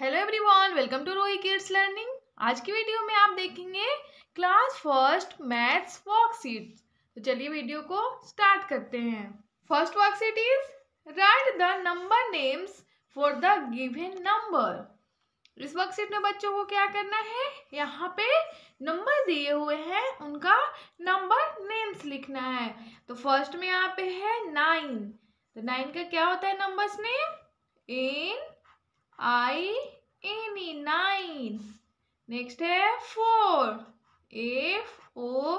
hello everyone welcome to रोई kids learning आज की वीडियो में आप देखेंगे क्लास फर्स्ट मैथ्स वर्कशीट तो चलिए वीडियो को स्टार्ट करते हैं first worksheet is write the number names for the given number इस वर्कशीट में बच्चों को क्या करना है यहाँ पे नंबर दिए हुए हैं उनका नंबर नेम्स लिखना है तो फर्स्ट में यहाँ पे है नाइन तो नाइन का क्या होता है numbers name N I N E nine next है four F O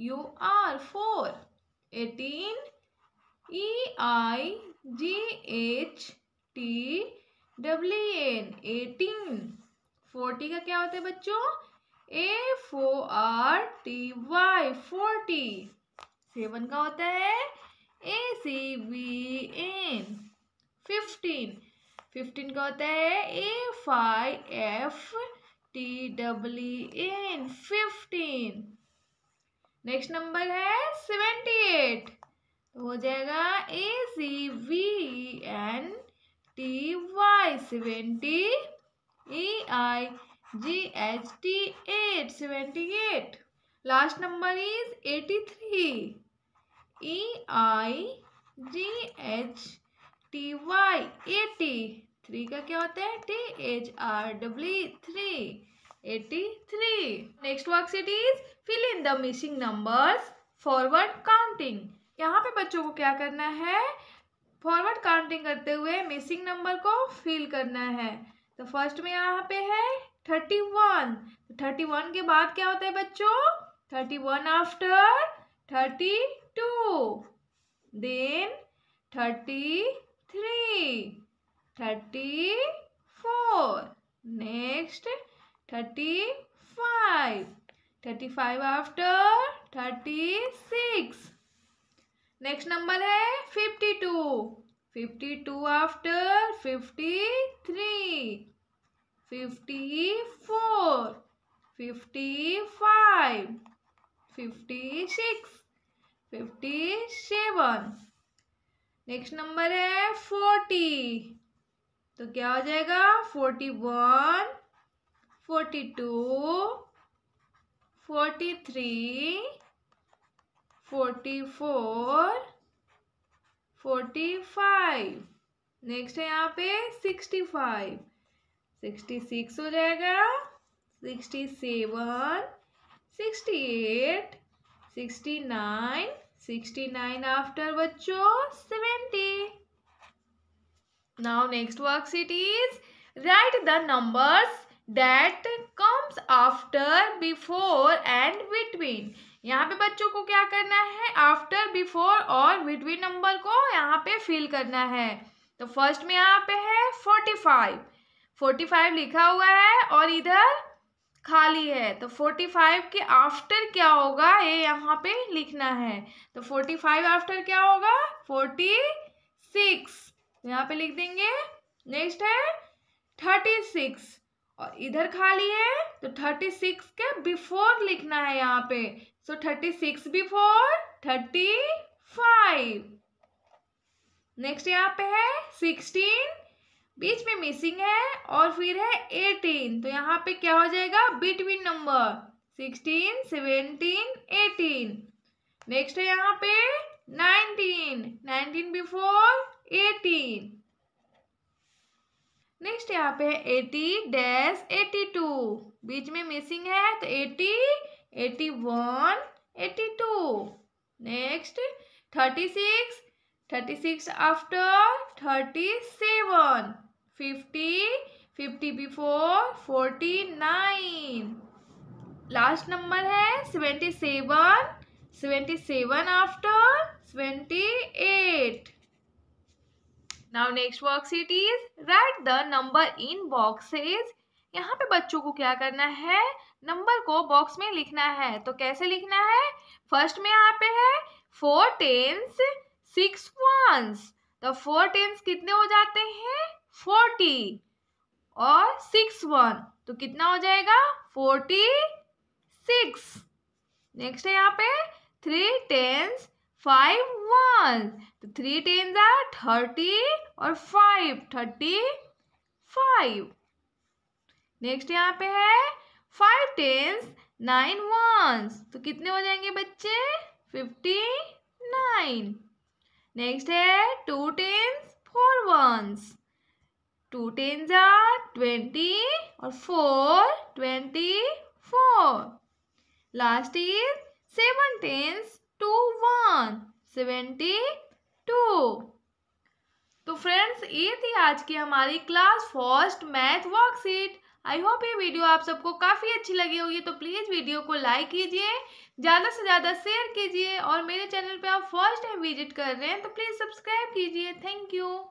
U R four eighteen E I G H T W N eighteen forty का क्या होता है बच्चों A F R T Y forty seven का होता है A C V N fifteen fifteen का होता है A five F T W N fifteen next number है सेवेंटी एट तो हो जाएगा A C V N T Y seventy E I G H T eight seventy eight last number is eighty three E I G H T Y eighty three का क्या होता है T H R W three eighty three next worksheet is fill in the missing numbers forward counting यहाँ पे बच्चों को क्या करना है फॉरवर्ड काउंटिंग करते हुए मिसिंग नंबर को फिल करना है तो फर्स्ट में यहाँ पे है थर्टी वन थर्टी वन के बाद क्या होता है बच्चों thirty one after thirty two then thirty three thirty four next thirty five thirty five after thirty six next number है fifty two fifty two after fifty three fifty four fifty five fifty six fifty seven next number है forty तो क्या हो जाएगा forty one forty two forty three forty four forty five next है यहाँ पे sixty five sixty six हो जाएगा sixty seven sixty eight sixty nine sixty nine after बच्चों seventy Now next worksheet is write the numbers that comes after before and between यहाँ पे बच्चों को क्या करना है आफ्टर बिफोर और बिटवीन नंबर को यहाँ पे फिल करना है तो फर्स्ट में यहाँ पे है फोर्टी फाइव फोर्टी फाइव लिखा हुआ है और इधर खाली है तो फोर्टी फाइव के आफ्टर क्या होगा ये यहाँ पे लिखना है तो फोर्टी फाइव आफ्टर क्या होगा फोर्टी सिक्स यहाँ पे लिख देंगे नेक्स्ट है थर्टी सिक्स और इधर खाली है तो थर्टी सिक्स के बिफोर लिखना है यहाँ पे so thirty six before thirty five next यहाँ पे है सिक्सटीन बीच में मिसिंग है और फिर है एटीन तो यहाँ पे क्या हो जाएगा between number sixteen seventeen eighteen next है यहाँ पे nineteen nineteen before eighteen next यहाँ पे है एटी डैश एटी टू बीच में मिसिंग है तो eighty eighty one eighty two next thirty six thirty six after thirty seven fifty fifty before forty nine last number है seventy seven seventy seven after seventy eight now next worksheet is write the number in boxes यहाँ पे बच्चों को क्या करना है number को box में लिखना है तो कैसे लिखना है फर्स्ट में यहाँ पे है फोर टेंस सिक्स वंस तो फोर टेंस कितने हो जाते हैं फोर्टी और सिक्स वन तो कितना हो जाएगा फोर्टी सिक्स नेक्स्ट है यहाँ पे थ्री टेंस फाइव वन तो थ्री टेन जार थर्टी और फाइव थर्टी फाइव नेक्स्ट यहाँ पे है फाइव टेन्स नाइन वंस तो कितने हो जाएंगे बच्चे फिफ्टी नाइन नेक्स्ट है two tens four ones two ten जार ट्वेंटी और four twenty four last is seven tens two one seventy two तो फ्रेंड्स ये थी आज की हमारी class first math worksheet I hope ये वीडियो आप सबको काफ़ी अच्छी लगी होगी तो प्लीज़ वीडियो को लाइक कीजिए ज़्यादा से ज़्यादा शेयर कीजिए और मेरे चैनल पे आप फर्स्ट टाइम विजिट कर रहे हैं तो प्लीज़ सब्सक्राइब कीजिए थैंक यू